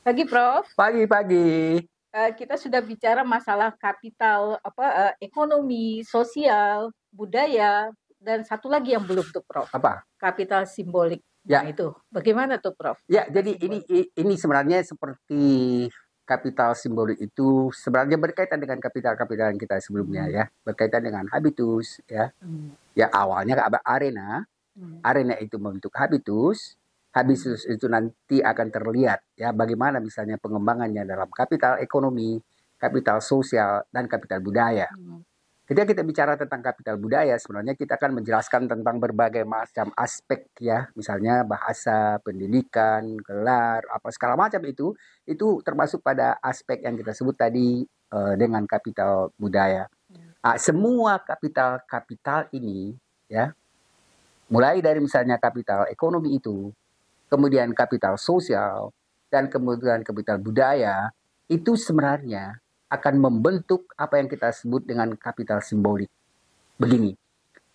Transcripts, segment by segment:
Pagi, Prof. Pagi, pagi. Uh, kita sudah bicara masalah kapital, apa uh, ekonomi, sosial, budaya, dan satu lagi yang belum tuh, Prof. Apa? Kapital simbolik. Ya nah, itu. Bagaimana tuh, Prof? Ya, jadi simbolik. ini ini sebenarnya seperti kapital simbolik itu sebenarnya berkaitan dengan kapital-kapital yang kita sebelumnya hmm. ya, berkaitan dengan habitus ya. Hmm. Ya awalnya arena, hmm. arena itu membentuk habitus, habis itu nanti akan terlihat ya bagaimana misalnya pengembangannya dalam kapital ekonomi, kapital sosial dan kapital budaya. Hmm. Ketika kita bicara tentang kapital budaya, sebenarnya kita akan menjelaskan tentang berbagai macam aspek ya, misalnya bahasa, pendidikan, gelar, apa segala macam itu, itu termasuk pada aspek yang kita sebut tadi uh, dengan kapital budaya. Uh, semua kapital-kapital ini ya, mulai dari misalnya kapital ekonomi itu, kemudian kapital sosial, dan kemudian kapital budaya, itu sebenarnya akan membentuk apa yang kita sebut dengan kapital simbolik. Begini,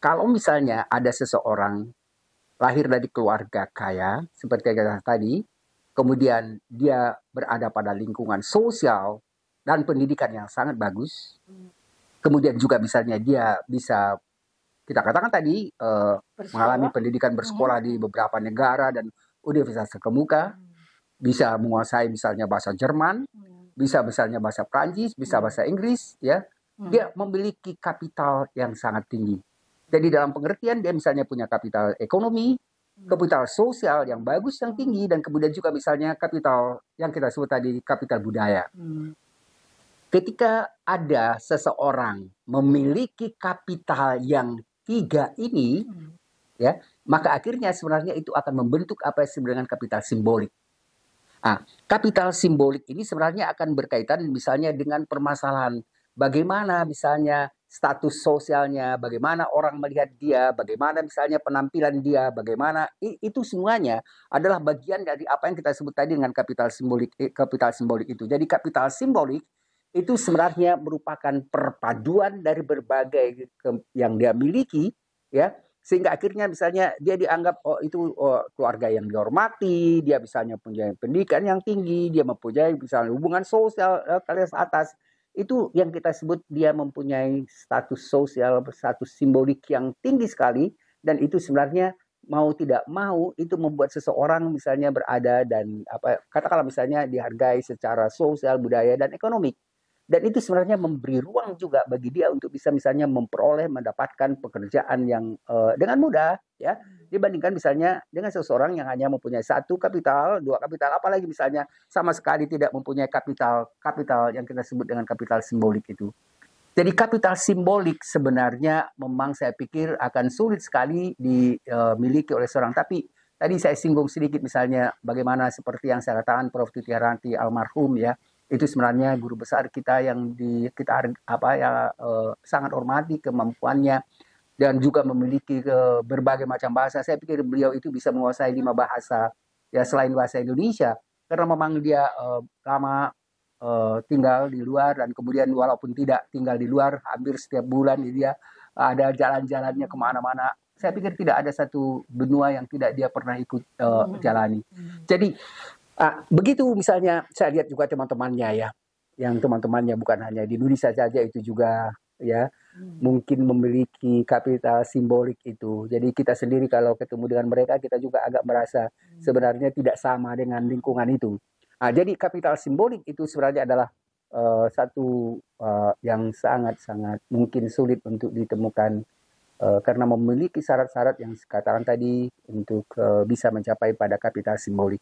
kalau misalnya ada seseorang lahir dari keluarga kaya, seperti yang kita tadi, kemudian dia berada pada lingkungan sosial dan pendidikan yang sangat bagus, kemudian juga misalnya dia bisa kita katakan tadi uh, mengalami pendidikan bersekolah mhm. di beberapa negara dan universitas terkemuka, bisa menguasai misalnya bahasa Jerman, hmm. bisa misalnya bahasa Prancis, bisa hmm. bahasa Inggris, ya. Hmm. Dia memiliki kapital yang sangat tinggi. Jadi dalam pengertian dia misalnya punya kapital ekonomi, kapital sosial yang bagus, yang tinggi, dan kemudian juga misalnya kapital yang kita sebut tadi kapital budaya. Ketika ada seseorang memiliki kapital yang tiga ini, ya maka akhirnya sebenarnya itu akan membentuk apa yang disebut dengan kapital simbolik. Nah, kapital simbolik ini sebenarnya akan berkaitan misalnya dengan permasalahan bagaimana misalnya status sosialnya, bagaimana orang melihat dia, bagaimana misalnya penampilan dia, bagaimana itu semuanya adalah bagian dari apa yang kita sebut tadi dengan kapital simbolik eh, kapital simbolik itu. Jadi kapital simbolik itu sebenarnya merupakan perpaduan dari berbagai yang dia miliki ya sehingga akhirnya misalnya dia dianggap oh itu oh, keluarga yang dihormati, dia misalnya punya pendidikan yang tinggi, dia mempunyai misalnya hubungan sosial eh, kelas atas. Itu yang kita sebut dia mempunyai status sosial, status simbolik yang tinggi sekali dan itu sebenarnya mau tidak mau itu membuat seseorang misalnya berada dan apa katakanlah misalnya dihargai secara sosial, budaya dan ekonomi dan itu sebenarnya memberi ruang juga bagi dia untuk bisa misalnya memperoleh mendapatkan pekerjaan yang uh, dengan mudah ya dibandingkan misalnya dengan seseorang yang hanya mempunyai satu kapital dua kapital apalagi misalnya sama sekali tidak mempunyai kapital kapital yang kita sebut dengan kapital simbolik itu jadi kapital simbolik sebenarnya memang saya pikir akan sulit sekali dimiliki eh, oleh seorang tapi tadi saya singgung sedikit misalnya bagaimana seperti yang saya katakan Prof Titi Haranti almarhum ya itu sebenarnya guru besar kita yang di kita apa ya uh, sangat hormati kemampuannya dan juga memiliki uh, berbagai macam bahasa. Saya pikir beliau itu bisa menguasai lima bahasa ya selain bahasa Indonesia karena memang dia uh, lama uh, tinggal di luar dan kemudian walaupun tidak tinggal di luar hampir setiap bulan dia ada jalan-jalannya kemana-mana. Saya pikir tidak ada satu benua yang tidak dia pernah ikut uh, jalani. Hmm. Jadi Ah, begitu misalnya saya lihat juga teman-temannya ya, yang teman-temannya bukan hanya di Indonesia saja itu juga ya hmm. mungkin memiliki kapital simbolik itu. Jadi kita sendiri kalau ketemu dengan mereka kita juga agak merasa hmm. sebenarnya tidak sama dengan lingkungan itu. Ah, jadi kapital simbolik itu sebenarnya adalah uh, satu uh, yang sangat-sangat mungkin sulit untuk ditemukan uh, karena memiliki syarat-syarat yang sekarang tadi untuk uh, bisa mencapai pada kapital simbolik.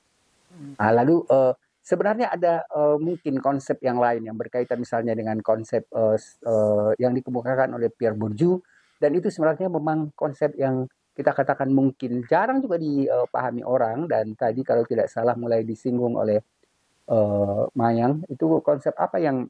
Nah, lalu uh, sebenarnya ada uh, mungkin konsep yang lain yang berkaitan misalnya dengan konsep uh, uh, yang dikemukakan oleh Pierre Bourdieu dan itu sebenarnya memang konsep yang kita katakan mungkin jarang juga dipahami orang dan tadi kalau tidak salah mulai disinggung oleh uh, Mayang itu konsep apa yang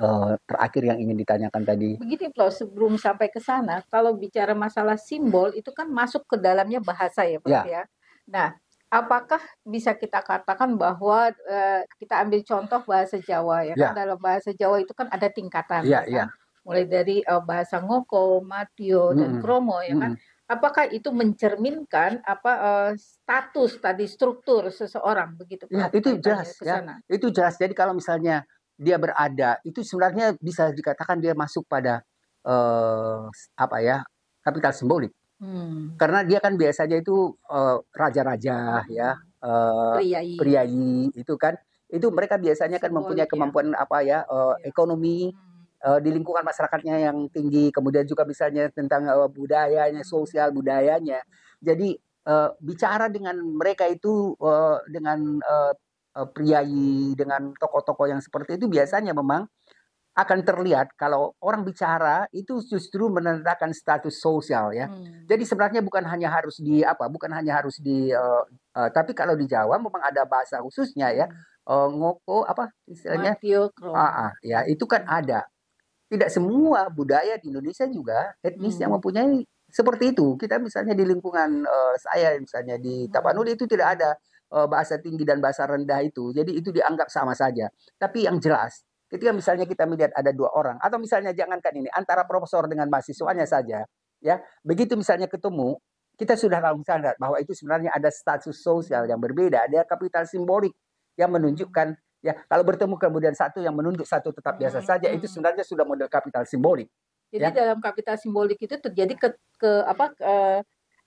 uh, terakhir yang ingin ditanyakan tadi. Begini loh sebelum sampai ke sana, kalau bicara masalah simbol itu kan masuk ke dalamnya bahasa ya, Pak ya. ya. Nah, apakah bisa kita katakan bahwa eh, kita ambil contoh bahasa Jawa ya, kan? ya. Kan? dalam bahasa Jawa itu kan ada tingkatan ya, ya kan? ya. mulai dari eh, bahasa Ngoko, Matio hmm. dan Kromo ya hmm. kan apakah itu mencerminkan apa uh, status tadi struktur seseorang begitu ya itu jelas ya itu jelas jadi kalau misalnya dia berada itu sebenarnya bisa dikatakan dia masuk pada uh, apa ya kapital simbolik Hmm. Karena dia kan biasanya itu eh, raja-raja uh, ya, uh, priayi. priayi itu kan, itu mereka biasanya kan Simbolik, mempunyai ya. kemampuan ya. apa ya, uh, ya. ekonomi hmm. uh, di lingkungan masyarakatnya yang tinggi, kemudian juga misalnya tentang uh, budayanya, sosial budayanya. Jadi uh, bicara dengan mereka itu uh, dengan uh, priayi, dengan tokoh-tokoh yang seperti itu biasanya memang akan terlihat kalau orang bicara itu justru menandakan status sosial ya. Hmm. Jadi sebenarnya bukan hanya harus di apa, bukan hanya harus di uh, uh, tapi kalau di Jawa memang ada bahasa khususnya ya. Uh, ngoko apa istilahnya? Ah, ah, ya itu kan hmm. ada. Tidak semua budaya di Indonesia juga etnis hmm. yang mempunyai seperti itu. Kita misalnya di lingkungan uh, saya misalnya di hmm. Tapanuli itu tidak ada bahasa tinggi dan bahasa rendah itu. Jadi itu dianggap sama saja. Tapi yang jelas Ketika misalnya kita melihat ada dua orang atau misalnya jangankan ini antara profesor dengan mahasiswanya saja, ya. Begitu misalnya ketemu, kita sudah langsung sadar bahwa itu sebenarnya ada status sosial yang berbeda, ada kapital simbolik yang menunjukkan ya kalau bertemu kemudian satu yang menunjuk satu tetap biasa hmm. saja itu hmm. sebenarnya sudah model kapital simbolik. Jadi ya? dalam kapital simbolik itu terjadi ke, ke apa ke,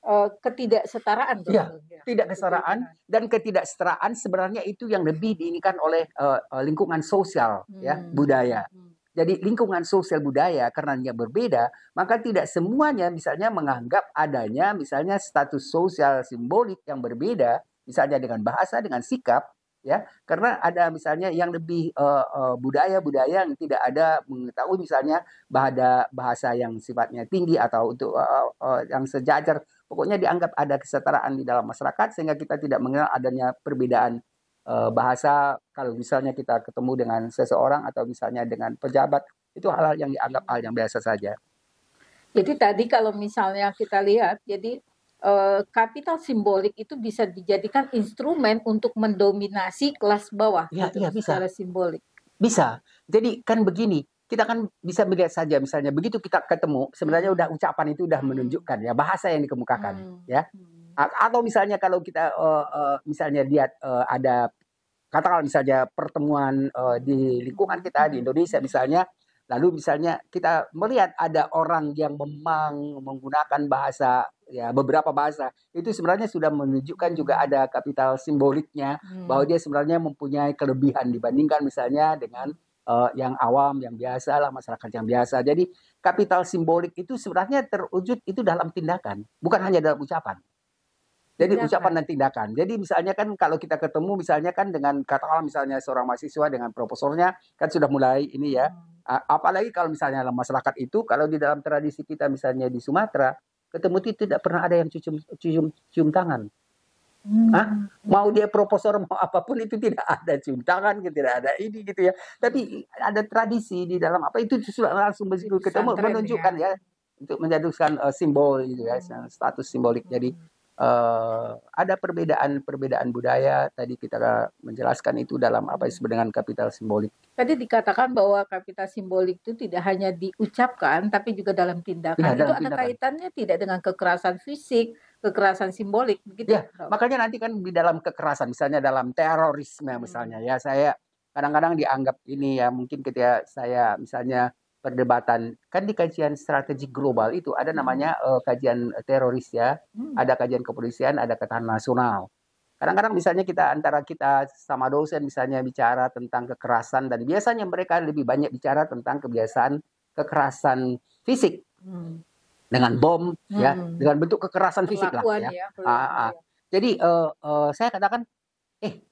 Eh, ketidaksetaraan. Ya, tidak kesetaraan dan ketidaksetaraan sebenarnya itu yang lebih diinginkan oleh uh, lingkungan sosial ya, hmm. ya budaya. Hmm. Jadi lingkungan sosial budaya karena dia berbeda, maka tidak semuanya misalnya menganggap adanya misalnya status sosial simbolik yang berbeda, misalnya dengan bahasa, dengan sikap, ya karena ada misalnya yang lebih uh, uh, budaya budaya yang tidak ada mengetahui misalnya bahasa bahasa yang sifatnya tinggi atau untuk uh, uh, yang sejajar Pokoknya dianggap ada kesetaraan di dalam masyarakat sehingga kita tidak mengenal adanya perbedaan e, bahasa kalau misalnya kita ketemu dengan seseorang atau misalnya dengan pejabat itu hal-hal yang dianggap hal yang biasa saja. Jadi tadi kalau misalnya kita lihat jadi e, kapital simbolik itu bisa dijadikan instrumen untuk mendominasi kelas bawah ya, gitu, ya, bisa. secara simbolik. Bisa. Jadi kan begini, kita kan bisa melihat saja misalnya begitu kita ketemu sebenarnya udah ucapan itu udah menunjukkan ya bahasa yang dikemukakan hmm. ya A atau misalnya kalau kita uh, uh, misalnya lihat uh, ada katakanlah misalnya pertemuan uh, di lingkungan kita di hmm. Indonesia misalnya lalu misalnya kita melihat ada orang yang memang menggunakan bahasa ya beberapa bahasa itu sebenarnya sudah menunjukkan juga ada kapital simboliknya hmm. bahwa dia sebenarnya mempunyai kelebihan dibandingkan misalnya dengan uh, yang awam, yang biasa lah masyarakat yang biasa. Jadi kapital simbolik itu sebenarnya terwujud itu dalam tindakan, bukan hanya dalam ucapan. Jadi tindakan. ucapan dan tindakan. Jadi misalnya kan kalau kita ketemu misalnya kan dengan katakanlah misalnya seorang mahasiswa dengan profesornya kan sudah mulai ini ya. Hmm. Apalagi kalau misalnya dalam masyarakat itu kalau di dalam tradisi kita misalnya di Sumatera ketemu itu tidak pernah ada yang cium cium, cium tangan. Hmm. Hah? Mau dia proposor mau apapun itu tidak ada cium tangan, tidak ada ini gitu ya. Tapi ada tradisi di dalam apa itu sudah langsung bersilu ketemu Santren, ya. menunjukkan ya. ya untuk menjadikan uh, simbol gitu ya, hmm. status simbolik. Jadi uh, ada perbedaan-perbedaan budaya. Tadi kita menjelaskan itu dalam apa disebut dengan kapital simbolik. Tadi dikatakan bahwa kapital simbolik itu tidak hanya diucapkan, tapi juga dalam tindakan. dalam itu tindakan. ada kaitannya tidak dengan kekerasan fisik, kekerasan simbolik begitu. Ya, makanya nanti kan di dalam kekerasan misalnya dalam terorisme hmm. misalnya hmm. ya saya kadang-kadang dianggap ini ya mungkin ketika saya misalnya perdebatan kan di kajian strategi global itu ada hmm. namanya uh, kajian teroris ya, hmm. ada kajian kepolisian, ada ketahanan nasional. Kadang-kadang misalnya kita antara kita sama dosen misalnya bicara tentang kekerasan dan biasanya mereka lebih banyak bicara tentang kebiasaan kekerasan fisik. Hmm dengan bom ya, hmm. ya dengan bentuk kekerasan fisik lah ya, ya ah, ah. Ya. jadi uh, uh, saya katakan eh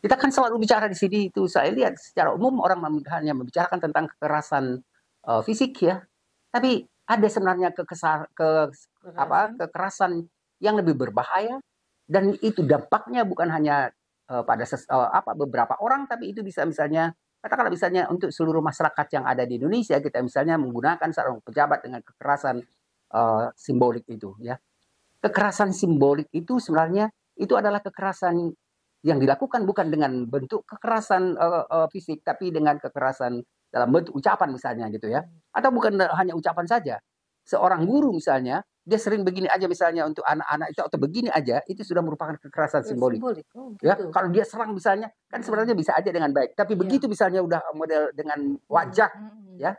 kita kan selalu bicara di sini itu saya lihat secara umum orang hanya membicarakan tentang kekerasan uh, fisik ya tapi ada sebenarnya kekesar ke kekerasan. apa kekerasan yang lebih berbahaya dan itu dampaknya bukan hanya uh, pada uh, apa beberapa orang tapi itu bisa misalnya katakanlah misalnya untuk seluruh masyarakat yang ada di Indonesia kita misalnya menggunakan seorang pejabat dengan kekerasan uh, simbolik itu ya kekerasan simbolik itu sebenarnya itu adalah kekerasan yang dilakukan bukan dengan bentuk kekerasan uh, uh, fisik tapi dengan kekerasan dalam bentuk ucapan misalnya gitu ya hmm. atau bukan hanya ucapan saja seorang guru misalnya dia sering begini aja misalnya untuk anak-anak itu atau begini aja itu sudah merupakan kekerasan iya, simbolik. simbolik. Oh, Ya, gitu. kalau dia serang misalnya kan hmm. sebenarnya bisa aja dengan baik, tapi ya. begitu misalnya udah model dengan hmm, wajah hmm, ya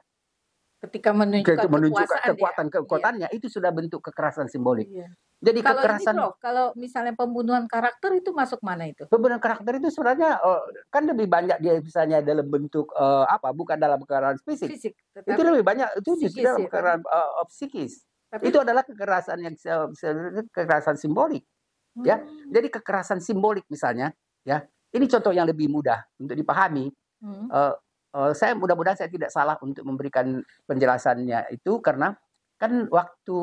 ketika menunjukkan, menunjukkan ya. kekuatan dia. kekuatannya ya. itu sudah bentuk kekerasan simbolik. Ya. Jadi kalau kekerasan loh, kalau misalnya pembunuhan karakter itu masuk mana itu? Pembunuhan karakter itu sebenarnya oh, kan lebih banyak dia misalnya dalam bentuk eh, apa? Bukan dalam kekerasan fisik. fisik itu lebih banyak itu justru dalam ya, ya? kekerasan uh, psikis tapi... Itu adalah kekerasan yang kekerasan simbolik. Ya. Hmm. Ya. Jadi kekerasan simbolik misalnya, ya. Ini contoh yang lebih mudah untuk dipahami. Hmm. Uh, uh, saya mudah-mudahan saya tidak salah untuk memberikan penjelasannya itu karena kan waktu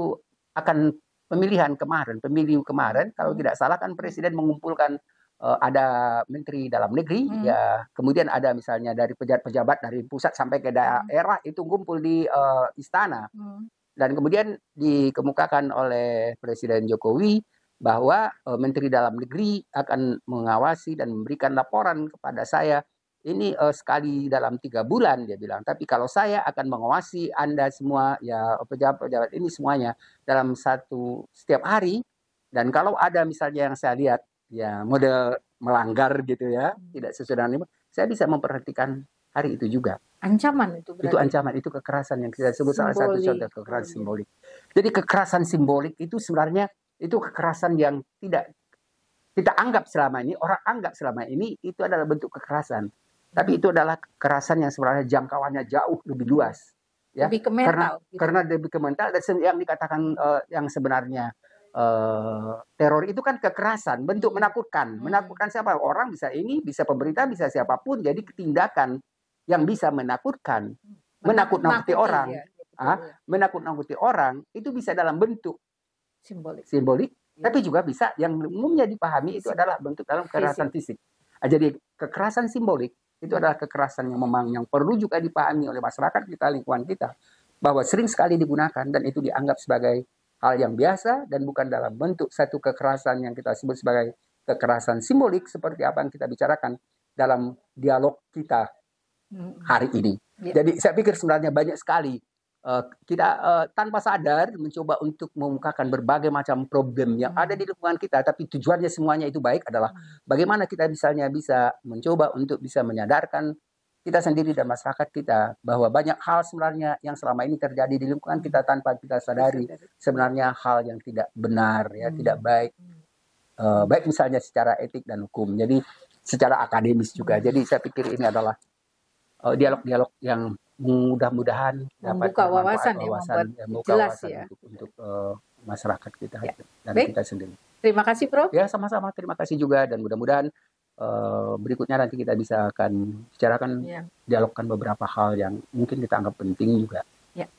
akan pemilihan kemarin, pemilu kemarin kalau hmm. tidak salah kan presiden mengumpulkan uh, ada menteri dalam negeri hmm. ya kemudian ada misalnya dari pejabat-pejabat dari pusat sampai ke daerah hmm. itu ngumpul di uh, istana hmm dan kemudian dikemukakan oleh Presiden Jokowi bahwa e, Menteri Dalam Negeri akan mengawasi dan memberikan laporan kepada saya ini e, sekali dalam tiga bulan dia bilang. Tapi kalau saya akan mengawasi anda semua ya pejabat-pejabat ini semuanya dalam satu setiap hari. Dan kalau ada misalnya yang saya lihat ya model melanggar gitu ya, hmm. tidak sesuai dengan ini, saya bisa memperhatikan hari itu juga ancaman itu berarti. itu ancaman itu kekerasan yang kita sebut simbolik. salah satu contoh kekerasan simbolik jadi kekerasan simbolik itu sebenarnya itu kekerasan yang tidak kita anggap selama ini orang anggap selama ini itu adalah bentuk kekerasan tapi itu adalah kekerasan yang sebenarnya jangkauannya jauh lebih luas ya lebih ke karena gitu. karena lebih ke mental dan yang dikatakan uh, yang sebenarnya Uh, teror itu kan kekerasan, bentuk menakutkan. Hmm. Menakutkan siapa? Orang bisa ini, bisa pemerintah, bisa siapapun. Jadi ketindakan yang bisa menakutkan, hmm. menakut-nakuti orang, ya. ah, menakut-nakuti orang itu bisa dalam bentuk simbolik, simbolik ya. tapi juga bisa yang umumnya dipahami itu adalah bentuk dalam kekerasan fisik. fisik. Ah, jadi kekerasan simbolik itu adalah kekerasan yang memang yang perlu juga dipahami oleh masyarakat kita, lingkungan kita bahwa sering sekali digunakan dan itu dianggap sebagai hal yang biasa dan bukan dalam bentuk satu kekerasan yang kita sebut sebagai kekerasan simbolik seperti apa yang kita bicarakan dalam dialog kita hari ini. Ya. Jadi saya pikir sebenarnya banyak sekali uh, kita uh, tanpa sadar mencoba untuk mengungkapkan berbagai macam problem yang hmm. ada di lingkungan kita, tapi tujuannya semuanya itu baik adalah bagaimana kita misalnya bisa mencoba untuk bisa menyadarkan kita sendiri dan masyarakat kita bahwa banyak hal sebenarnya yang selama ini terjadi di lingkungan kita tanpa kita sadari sebenarnya hal yang tidak benar ya hmm. tidak baik uh, baik misalnya secara etik dan hukum jadi secara akademis juga jadi saya pikir ini adalah Oh, dialog-dialog yang mudah-mudahan dapat membuka wawasan, ya, wawasan ya, membuka jelas wawasan ya. untuk, untuk uh, masyarakat kita ya. Gitu, dan Baik. kita sendiri. Terima kasih, Prof. Ya, sama-sama. Terima kasih juga dan mudah-mudahan uh, berikutnya nanti kita bisa akan bicarakan ya. dialogkan beberapa hal yang mungkin kita anggap penting juga. Ya.